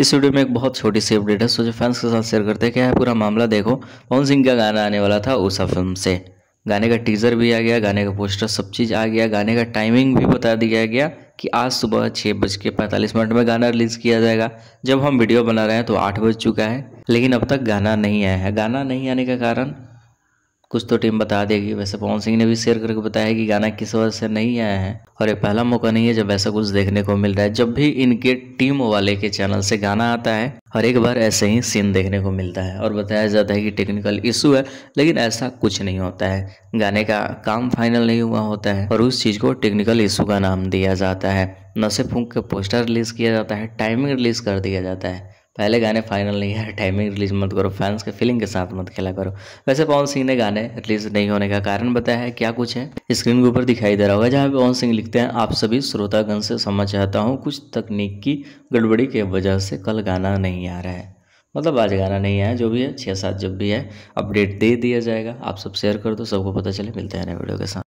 इस वीडियो में एक बहुत छोटी सी अपडेट है सोचे फैंस के साथ शेयर करते हैं क्या है पूरा मामला देखो पवन सिंह का गाना आने वाला था उषा फिल्म से गाने का टीज़र भी आ गया गाने का पोस्टर सब चीज़ आ गया गाने का टाइमिंग भी बता दिया गया कि आज सुबह छः बज के पैंतालीस मिनट में गाना रिलीज़ किया जाएगा जब हम वीडियो बना रहे हैं तो आठ बज चुका है लेकिन अब तक गाना नहीं आया है गाना नहीं आने का कारण कुछ तो टीम बता देगी वैसे पवन सिंह ने भी शेयर करके बताया कि गाना किस वजह से नहीं आया है और ये पहला मौका नहीं है जब ऐसा कुछ देखने को मिल रहा है जब भी इनके टीम वाले के चैनल से गाना आता है हर एक बार ऐसे ही सीन देखने को मिलता है और बताया जाता है कि टेक्निकल इशू है लेकिन ऐसा कुछ नहीं होता है गाने का काम फाइनल नहीं हुआ होता है और उस चीज़ को टेक्निकल इशू का नाम दिया जाता है नशे फूक के पोस्टर रिलीज किया जाता है टाइमिंग रिलीज कर दिया जाता है पहले गाने फाइनल नहीं है टाइमिंग रिलीज मत करो फैंस के फीलिंग के साथ मत खेला करो वैसे पवन सिंह ने गाने रिलीज नहीं होने का कारण बताया है क्या कुछ है स्क्रीन के ऊपर दिखाई दे रहा होगा जहाँ पवन सिंह लिखते हैं आप सभी श्रोतागण से समझ चाहता हूँ कुछ तकनीक की गड़बड़ी के वजह से कल गाना नहीं आ रहा है मतलब आज गाना नहीं आया जो भी है छः सात जब भी है अपडेट दे दिया जाएगा आप सब शेयर कर दो सबको पता चले मिलते हैं नए वीडियो के साथ